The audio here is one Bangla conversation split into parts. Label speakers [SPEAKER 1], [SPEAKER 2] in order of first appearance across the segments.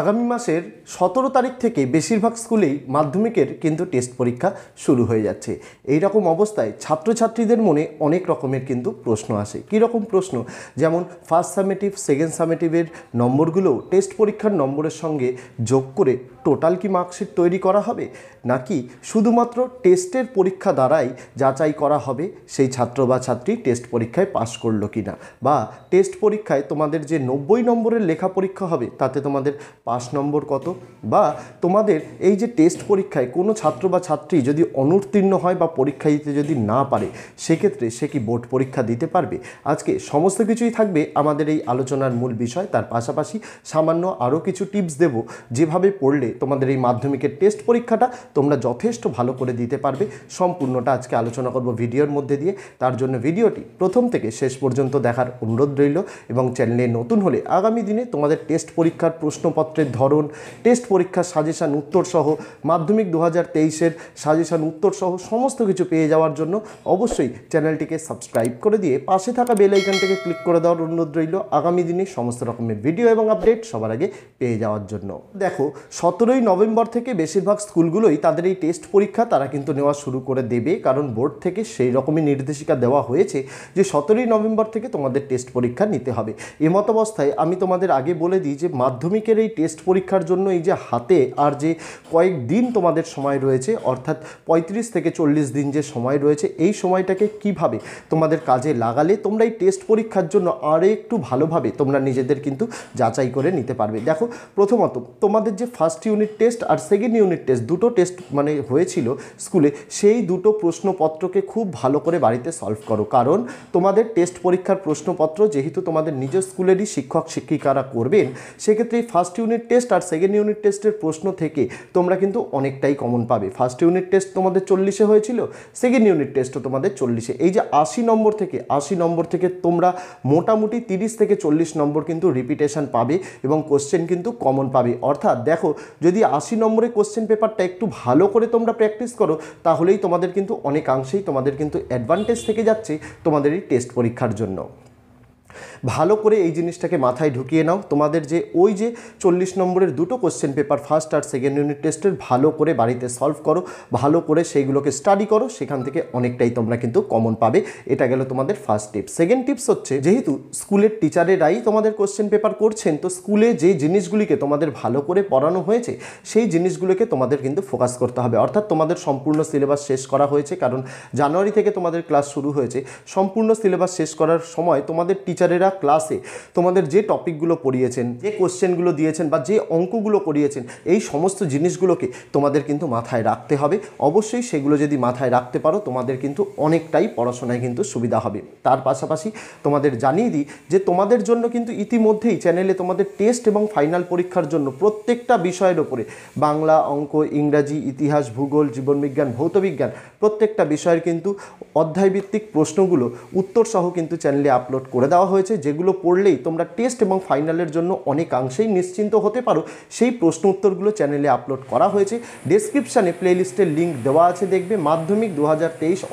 [SPEAKER 1] আগামী মাসের সতেরো তারিখ থেকে বেশিরভাগ স্কুলেই মাধ্যমিকের কিন্তু টেস্ট পরীক্ষা শুরু হয়ে যাচ্ছে এই রকম অবস্থায় ছাত্রছাত্রীদের মনে অনেক রকমের কিন্তু প্রশ্ন আসে কী রকম প্রশ্ন যেমন ফার্স্ট সামেটিভ সেকেন্ড সামেটিভের নম্বরগুলো টেস্ট পরীক্ষার নম্বরের সঙ্গে যোগ করে টোটাল কি মার্কশিট তৈরি করা হবে নাকি শুধুমাত্র টেস্টের পরীক্ষা দ্বারাই যাচাই করা হবে সেই ছাত্র বা ছাত্রী টেস্ট পরীক্ষায় পাশ করলো কি না বা টেস্ট পরীক্ষায় তোমাদের যে নব্বই নম্বরের লেখা পরীক্ষা হবে তাতে তোমাদের পাঁচ নম্বর কত বা তোমাদের এই যে টেস্ট পরীক্ষায় কোনো ছাত্র বা ছাত্রী যদি অনুত্তীর্ণ হয় বা পরীক্ষা দিতে যদি না পারে সেক্ষেত্রে সে কি বোর্ড পরীক্ষা দিতে পারবে আজকে সমস্ত কিছুই থাকবে আমাদের এই আলোচনার মূল বিষয় তার পাশাপাশি সামান্য আরও কিছু টিপস দেব যেভাবে পড়লে তোমাদের এই মাধ্যমিকের টেস্ট পরীক্ষাটা তোমরা যথেষ্ট ভালো করে দিতে পারবে সম্পূর্ণটা আজকে আলোচনা করব ভিডিওর মধ্যে দিয়ে তার জন্য ভিডিওটি প্রথম থেকে শেষ পর্যন্ত দেখার অনুরোধ রইল এবং চ্যানেলে নতুন হলে আগামী দিনে তোমাদের টেস্ট পরীক্ষার প্রশ্নপত্র প্রশ্নপত্রের ধরন টেস্ট পরীক্ষার সাজেশান উত্তরসহ মাধ্যমিক দু হাজার তেইশের সাজেশান উত্তরসহ সমস্ত কিছু পেয়ে যাওয়ার জন্য অবশ্যই চ্যানেলটিকে সাবস্ক্রাইব করে দিয়ে পাশে থাকা বেল আইকনটিকে ক্লিক করে দেওয়ার অনুরোধ রইল আগামী দিনে সমস্ত রকমের ভিডিও এবং আপডেট সবার আগে পেয়ে যাওয়ার জন্য দেখো সতেরোই নভেম্বর থেকে বেশিরভাগ স্কুলগুলোই তাদের এই টেস্ট পরীক্ষা তারা কিন্তু নেওয়া শুরু করে দেবে কারণ বোর্ড থেকে সেই রকমই নির্দেশিকা দেওয়া হয়েছে যে সতেরোই নভেম্বর থেকে তোমাদের টেস্ট পরীক্ষা নিতে হবে এমত অবস্থায় আমি তোমাদের আগে বলে দিই যে মাধ্যমিকের এই টেস্ট টেস্ট পরীক্ষার জন্য এই যে হাতে আর যে কয়েক দিন তোমাদের সময় রয়েছে অর্থাৎ ৩৫ থেকে চল্লিশ দিন যে সময় রয়েছে এই সময়টাকে কিভাবে তোমাদের কাজে লাগালে তোমরা এই টেস্ট পরীক্ষার জন্য আরও একটু ভালোভাবে তোমরা নিজেদের কিন্তু যাচাই করে নিতে পারবে দেখো প্রথমত তোমাদের যে ফার্স্ট ইউনিট টেস্ট আর সেকেন্ড ইউনিট টেস্ট দুটো টেস্ট মানে হয়েছিল স্কুলে সেই দুটো প্রশ্নপত্রকে খুব ভালো করে বাড়িতে সলভ করো কারণ তোমাদের টেস্ট পরীক্ষার প্রশ্নপত্র যেহেতু তোমাদের নিজের স্কুলেরই শিক্ষক শিক্ষিকারা করবেন সেক্ষেত্রে এই ফার্স্ট ইউনিট ইউনিট টেস্ট আর সেকেন্ড ইউনিট টেস্টের প্রশ্ন থেকে তোমরা কিন্তু অনেকটাই কমন পাবে ফার্স্ট ইউনিট টেস্ট তোমাদের চল্লিশে হয়েছিল সেকেন্ড ইউনিট টেস্টও তোমাদের চল্লিশে এই যে আশি নম্বর থেকে আশি নম্বর থেকে তোমরা মোটামুটি তিরিশ থেকে চল্লিশ নম্বর কিন্তু রিপিটেশন পাবে এবং কোশ্চেন কিন্তু কমন পাবে অর্থাৎ দেখো যদি আশি নম্বরে কোশ্চেন পেপারটা একটু ভালো করে তোমরা প্র্যাকটিস করো তাহলেই তোমাদের কিন্তু অনেকাংশেই তোমাদের কিন্তু অ্যাডভান্টেজ থেকে যাচ্ছে তোমাদের এই টেস্ট পরীক্ষার জন্য ভালো করে এই জিনিসটাকে মাথায় ঢুকিয়ে নাও তোমাদের যে ওই যে চল্লিশ নম্বরের দুটো কোশ্চেন পেপার ফার্স্ট আর সেকেন্ড ইউনিট টেস্টের ভালো করে বাড়িতে সলভ করো ভালো করে সেইগুলোকে স্টাডি করো সেখান থেকে অনেকটাই তোমরা কিন্তু কমন পাবে এটা গেল তোমাদের ফার্স্ট টিপস সেকেন্ড টিপস হচ্ছে যেহেতু স্কুলের টিচারেরাই তোমাদের কোশ্চেন পেপার করছেন তো স্কুলে যে জিনিসগুলিকে তোমাদের ভালো করে পড়ানো হয়েছে সেই জিনিসগুলোকে তোমাদের কিন্তু ফোকাস করতে হবে অর্থাৎ তোমাদের সম্পূর্ণ সিলেবাস শেষ করা হয়েছে কারণ জানুয়ারি থেকে তোমাদের ক্লাস শুরু হয়েছে সম্পূর্ণ সিলেবাস শেষ করার সময় তোমাদের টিচার টিচারেরা ক্লাসে তোমাদের যে টপিকগুলো পড়িয়েছেন যে কোশ্চেনগুলো দিয়েছেন বা যে অঙ্কগুলো করিয়েছেন এই সমস্ত জিনিসগুলোকে তোমাদের কিন্তু মাথায় রাখতে হবে অবশ্যই সেগুলো যদি মাথায় রাখতে পারো তোমাদের কিন্তু অনেকটাই পড়াশোনায় কিন্তু সুবিধা হবে তার পাশাপাশি তোমাদের জানিয়ে দিই যে তোমাদের জন্য কিন্তু ইতিমধ্যেই চ্যানেলে তোমাদের টেস্ট এবং ফাইনাল পরীক্ষার জন্য প্রত্যেকটা বিষয়ের ওপরে বাংলা অঙ্ক ইংরাজি ইতিহাস ভূগোল জীবনবিজ্ঞান ভৌতবিজ্ঞান প্রত্যেকটা বিষয়ের কিন্তু অধ্যায়ভিত্তিক প্রশ্নগুলো উত্তরসহ কিন্তু চ্যানেলে আপলোড করে দেওয়া হয়েছে হয়েছে যেগুলো পড়লেই তোমরা টেস্ট এবং ফাইনালের জন্য অনেকাংশেই নিশ্চিন্ত হতে পারো সেই প্রশ্ন উত্তরগুলো চ্যানেলে আপলোড করা হয়েছে ডেসক্রিপশানে প্লেলিস্টের লিঙ্ক দেওয়া আছে দেখবে মাধ্যমিক দু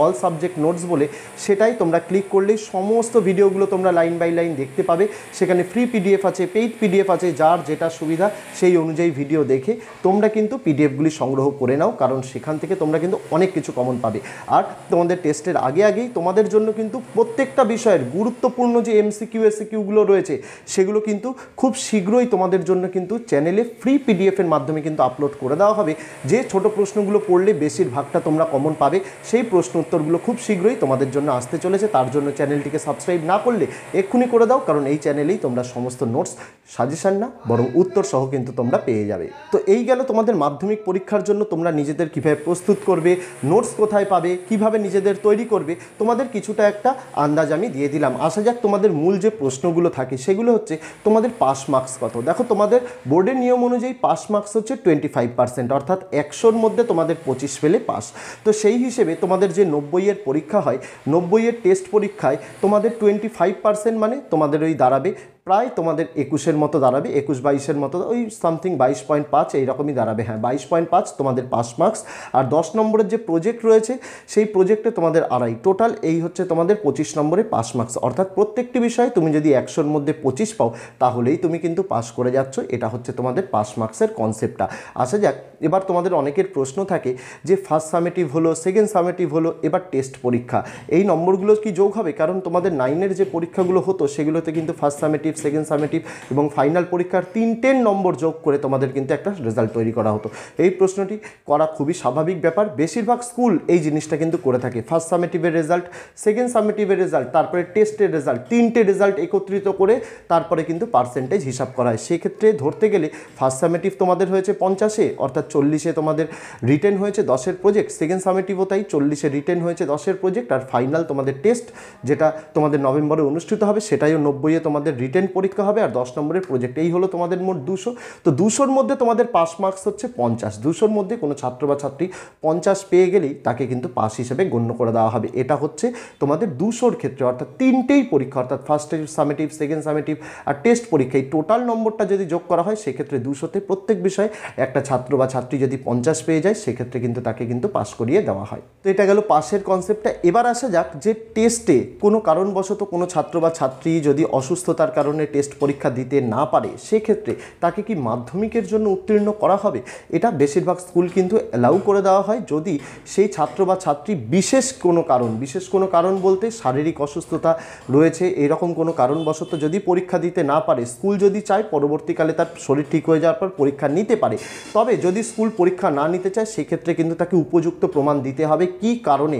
[SPEAKER 1] অল সাবজেক্ট নোটস বলে সেটাই তোমরা ক্লিক করলেই সমস্ত ভিডিওগুলো তোমরা লাইন বাই লাইন দেখতে পাবে সেখানে ফ্রি পিডিএফ আছে পেইড পিডিএফ আছে যার যেটা সুবিধা সেই অনুযায়ী ভিডিও দেখে তোমরা কিন্তু পিডিএফগুলি সংগ্রহ করে নাও কারণ সেখান থেকে তোমরা কিন্তু অনেক কিছু কমন পাবে আর তোমাদের টেস্টের আগে আগেই তোমাদের জন্য কিন্তু প্রত্যেকটা বিষয়ের গুরুত্বপূর্ণ যে এম এমসিকিউ এসিকিউগুলো রয়েছে সেগুলো কিন্তু খুব শীঘ্রই তোমাদের জন্য কিন্তু চ্যানেলে ফ্রি পিডিএফের মাধ্যমে কিন্তু আপলোড করে দেওয়া হবে যে ছোট প্রশ্নগুলো পড়লে বেশিরভাগটা তোমরা কমন পাবে সেই প্রশ্ন উত্তরগুলো খুব শীঘ্রই তোমাদের জন্য আসতে চলেছে তার জন্য চ্যানেলটিকে সাবস্ক্রাইব না করলে এক্ষুনি করে দাও কারণ এই চ্যানেলেই তোমরা সমস্ত নোটস সাজেশন না বরং উত্তর সহ কিন্তু তোমরা পেয়ে যাবে তো এই গেল তোমাদের মাধ্যমিক পরীক্ষার জন্য তোমরা নিজেদের কীভাবে প্রস্তুত করবে নোটস কোথায় পাবে কিভাবে নিজেদের তৈরি করবে তোমাদের কিছুটা একটা আন্দাজ আমি দিয়ে দিলাম আসা যাক তোমাদের মূল যে প্রশ্নগুলো থাকে সেগুলো হচ্ছে তোমাদের পাস মার্কস কত দেখো তোমাদের বোর্ডের নিয়ম অনুযায়ী পাস মার্কস হচ্ছে টোয়েন্টি ফাইভ পার্সেন্ট অর্থাৎ একশোর মধ্যে তোমাদের পঁচিশ ফেলে পাস তো সেই হিসেবে তোমাদের যে নব্বইয়ের পরীক্ষা হয় নব্বইয়ের টেস্ট পরীক্ষায় তোমাদের টোয়েন্টি ফাইভ পার্সেন্ট মানে তোমাদের ওই দাঁড়াবে প্রায় তোমাদের একুশের মতো দাঁড়াবে একুশ বাইশের মতো ওই সামথিং বাইশ পয়েন্ট পাঁচ এইরকমই দাঁড়াবে হ্যাঁ বাইশ পয়েন্ট পাঁচ তোমাদের পাস মার্কস আর দশ নম্বরের যে প্রজেক্ট রয়েছে সেই প্রজেক্টে তোমাদের আড়াই টোটাল এই হচ্ছে তোমাদের পঁচিশ নম্বরে পাস মার্কস অর্থাৎ প্রত্যেকটি বিষয়ে তুমি যদি একশোর মধ্যে পঁচিশ পাও তাহলেই তুমি কিন্তু পাস করে যাচ্ছ এটা হচ্ছে তোমাদের পাস মার্কসের কনসেপ্টটা আসা যাক এবার তোমাদের অনেকের প্রশ্ন থাকে যে ফার্স্ট সামেটিভ হলো সেকেন্ড সামেটিভ হলো এবার টেস্ট পরীক্ষা এই নম্বরগুলো কি যোগ হবে কারণ তোমাদের নাইনের যে পরীক্ষাগুলো হতো সেগুলোতে কিন্তু ফার্স্ট সামেটিভ সেকেন্ড সামেটিভ এবং ফাইনাল পরীক্ষার তিনটের নম্বর যোগ করে তোমাদের কিন্তু একটা রেজাল্ট তৈরি করা হতো এই প্রশ্নটি করা খুবই স্বাভাবিক ব্যাপার বেশিরভাগ স্কুল এই জিনিসটা কিন্তু করে থাকে ফার্স্ট সামেটিভের রেজাল্ট সেকেন্ড সামেটিভের রেজাল্ট তারপরে টেস্টের রেজাল্ট তিনটে রেজাল্ট একত্রিত করে তারপরে কিন্তু পার্সেন্টেজ হিসাব করা হয় সেক্ষেত্রে ধরতে গেলে ফার্স্ট সামেটিভ তোমাদের হয়েছে পঞ্চাশে অর্থাৎ চল্লিশে তোমাদের রিটেন হয়েছে দশের প্রজেক্ট সেকেন্ড সামেটিভও তাই চল্লিশে রিটেন হয়েছে দশের প্রজেক্ট আর ফাইনাল তোমাদের টেস্ট যেটা তোমাদের নভেম্বরে অনুষ্ঠিত হবে সেটাইও নব্বইয়ে তোমাদের রিটেন পরীক্ষা হবে আর দশ নম্বরের প্রজেক্ট এই হলো তোমাদের মোট দুশো তো দুশোর মধ্যে তোমাদের পাস মার্কস হচ্ছে পঞ্চাশ দুশোর মধ্যে কোনো ছাত্র বা ছাত্রী পঞ্চাশ পেয়ে গেলেই তাকে কিন্তু পাস হিসেবে গণ্য করে দেওয়া হবে এটা হচ্ছে তোমাদের দুশোর ক্ষেত্রে অর্থাৎ তিনটেই পরীক্ষা অর্থাৎ ফার্স্ট সামেটিভ সেকেন্ড সামেটিভ আর টেস্ট পরীক্ষা এই টোটাল নম্বরটা যদি যোগ করা হয় সেক্ষেত্রে দুশোতে প্রত্যেক বিষয়ে একটা ছাত্র বা ছাত্র ছাত্রী যদি পঞ্চাশ পেয়ে যায় সেক্ষেত্রে কিন্তু তাকে কিন্তু পাস করিয়ে দেওয়া হয় তো এটা গেল পাশের কনসেপ্টটা এবার আসা যাক যে টেস্টে কোনো কারণবশত কোনো ছাত্র বা ছাত্রী যদি অসুস্থতার কারণে টেস্ট পরীক্ষা দিতে না পারে সেক্ষেত্রে তাকে কি মাধ্যমিকের জন্য উত্তীর্ণ করা হবে এটা বেশিরভাগ স্কুল কিন্তু অ্যালাউ করে দেওয়া হয় যদি সেই ছাত্র বা ছাত্রী বিশেষ কোনো কারণ বিশেষ কোনো কারণ বলতে শারীরিক অসুস্থতা রয়েছে এরকম কোনো কারণবশত যদি পরীক্ষা দিতে না পারে স্কুল যদি চায় পরবর্তীকালে তার শরীর ঠিক হয়ে যাওয়ার পর পরীক্ষা নিতে পারে তবে যদি স্কুল পরীক্ষা না নিতে চায় সেক্ষেত্রে কিন্তু তাকে উপযুক্ত প্রমাণ দিতে হবে কি কারণে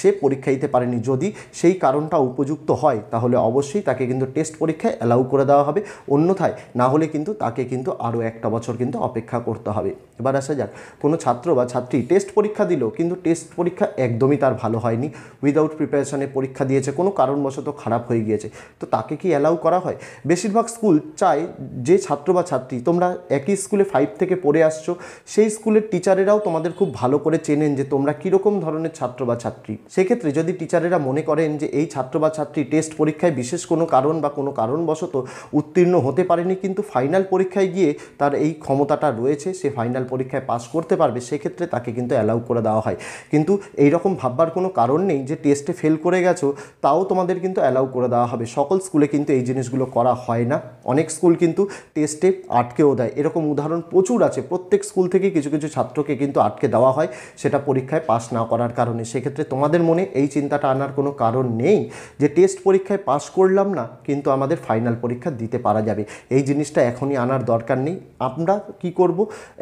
[SPEAKER 1] সে পরীক্ষা দিতে পারেনি যদি সেই কারণটা উপযুক্ত হয় তাহলে অবশ্যই তাকে কিন্তু টেস্ট পরীক্ষায় অ্যালাউ করে দেওয়া হবে অন্যথায় না হলে কিন্তু তাকে কিন্তু আরও একটা বছর কিন্তু অপেক্ষা করতে হবে এবার আসা যাক কোনো ছাত্র বা ছাত্রী টেস্ট পরীক্ষা দিল কিন্তু টেস্ট পরীক্ষা একদমই তার ভালো হয়নি উইদাউট প্রিপারেশানে পরীক্ষা দিয়েছে কোনো কারণবশত খারাপ হয়ে গিয়েছে তো তাকে কি অ্যালাউ করা হয় বেশিরভাগ স্কুল চায় যে ছাত্র বা ছাত্রী তোমরা একই স্কুলে ফাইভ থেকে পড়ে আসছো সেই স্কুলের টিচারেরাও তোমাদের খুব ভালো করে চেনেন যে তোমরা কীরকম ধরনের ছাত্র বা ছাত্রী সেক্ষেত্রে যদি টিচারেরা মনে করেন যে এই ছাত্র বা ছাত্রী টেস্ট পরীক্ষায় বিশেষ কোনো কারণ বা কোনো কারণবশত উত্তীর্ণ হতে পারেনি কিন্তু ফাইনাল পরীক্ষায় গিয়ে তার এই ক্ষমতাটা রয়েছে সে ফাইনাল পরীক্ষায় পাস করতে পারবে সেক্ষেত্রে তাকে কিন্তু অ্যালাউ করে দেওয়া হয় কিন্তু এই রকম ভাববার কোনো কারণ নেই যে টেস্টে ফেল করে গেছো তাও তোমাদের কিন্তু অ্যালাউ করে দেওয়া হবে সকল স্কুলে কিন্তু এই জিনিসগুলো করা হয় না অনেক স্কুল কিন্তু টেস্টে আটকেও দেয় এরকম উদাহরণ প্রচুর আছে প্রত্যেক স্কুল থেকে থেকে কিছু কিছু ছাত্রকে কিন্তু আটকে দেওয়া হয় সেটা পরীক্ষায় পাস না করার কারণে সেক্ষেত্রে তোমাদের মনে এই চিন্তাটা আনার কোনো কারণ নেই যে টেস্ট পরীক্ষায় পাস করলাম না কিন্তু আমাদের ফাইনাল পরীক্ষা দিতে পারা যাবে এই জিনিসটা এখনই আনার দরকার নেই আমরা কি করব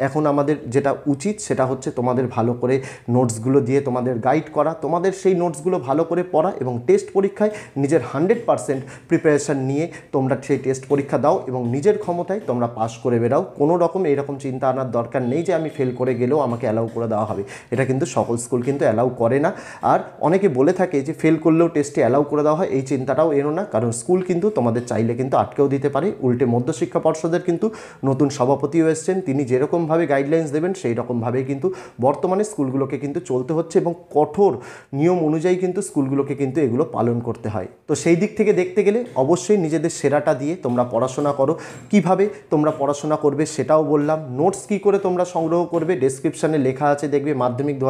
[SPEAKER 1] এখন আমাদের যেটা উচিত সেটা হচ্ছে তোমাদের ভালো করে নোটসগুলো দিয়ে তোমাদের গাইড করা তোমাদের সেই নোটসগুলো ভালো করে পড়া এবং টেস্ট পরীক্ষায় নিজের হান্ড্রেড পারসেন্ট প্রিপারেশান নিয়ে তোমরা সেই টেস্ট পরীক্ষা দাও এবং নিজের ক্ষমতায় তোমরা পাস করে বেরাও কোনো রকম এরকম চিন্তা আনার দরকার নেই নেই যে আমি ফেল করে গেলেও আমাকে অ্যালাউ করে দেওয়া হবে এটা কিন্তু সকল স্কুল কিন্তু অ্যালাউ করে না আর অনেকে বলে থাকে যে ফেল করলেও টেস্টে অ্যালাউ করে দেওয়া হয় এই চিন্তাটাও এনো না কারণ স্কুল কিন্তু তোমাদের চাইলে কিন্তু আটকেও দিতে পারে উল্টে মধ্যশিক্ষা পর্ষদের কিন্তু নতুন সভাপতিও এসছেন তিনি যেরকমভাবে গাইডলাইন্স দেবেন সেই রকমভাবেই কিন্তু বর্তমানে স্কুলগুলোকে কিন্তু চলতে হচ্ছে এবং কঠোর নিয়ম অনুযায়ী কিন্তু স্কুলগুলোকে কিন্তু এগুলো পালন করতে হয় তো সেই দিক থেকে দেখতে গেলে অবশ্যই নিজেদের সেরাটা দিয়ে তোমরা পড়াশোনা করো কিভাবে তোমরা পড়াশোনা করবে সেটাও বললাম নোটস কি করে তোমরা সংগ্রহ করবে ডেসক্রিপশানে লেখা আছে দেখবে মাধ্যমিক দু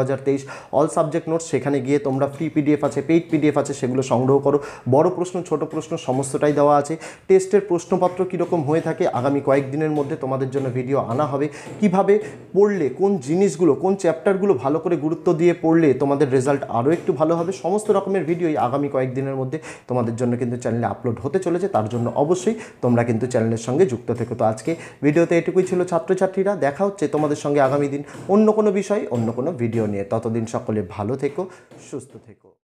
[SPEAKER 1] অল সাবজেক্ট নোটস সেখানে গিয়ে তোমরা ফ্রি পিডিএফ আছে পেইড পিডিএফ আছে সেগুলো সংগ্রহ করো বড় প্রশ্ন ছোট প্রশ্ন সমস্তটাই দেওয়া আছে টেস্টের প্রশ্নপত্র কীরকম হয়ে থাকে আগামী কয়েকদিনের মধ্যে তোমাদের জন্য ভিডিও আনা হবে কিভাবে পড়লে কোন জিনিসগুলো কোন চ্যাপ্টারগুলো ভালো করে গুরুত্ব দিয়ে পড়লে তোমাদের রেজাল্ট আরও একটু ভালো হবে সমস্ত রকমের ভিডিওই আগামী কয়েকদিনের মধ্যে তোমাদের জন্য কিন্তু চ্যানেলে আপলোড হতে চলেছে তার জন্য অবশ্যই তোমরা কিন্তু চ্যানেলের সঙ্গে যুক্ত থেকো তো আজকে ভিডিওতে এটুকুই ছিল ছাত্রছাত্রীরা দেখা হচ্ছে তোমাদের তোমাদের সঙ্গে আগামী দিন অন্য কোনো বিষয় অন্য কোনো ভিডিও নিয়ে ততদিন সকলে ভালো থেকো সুস্থ থেকো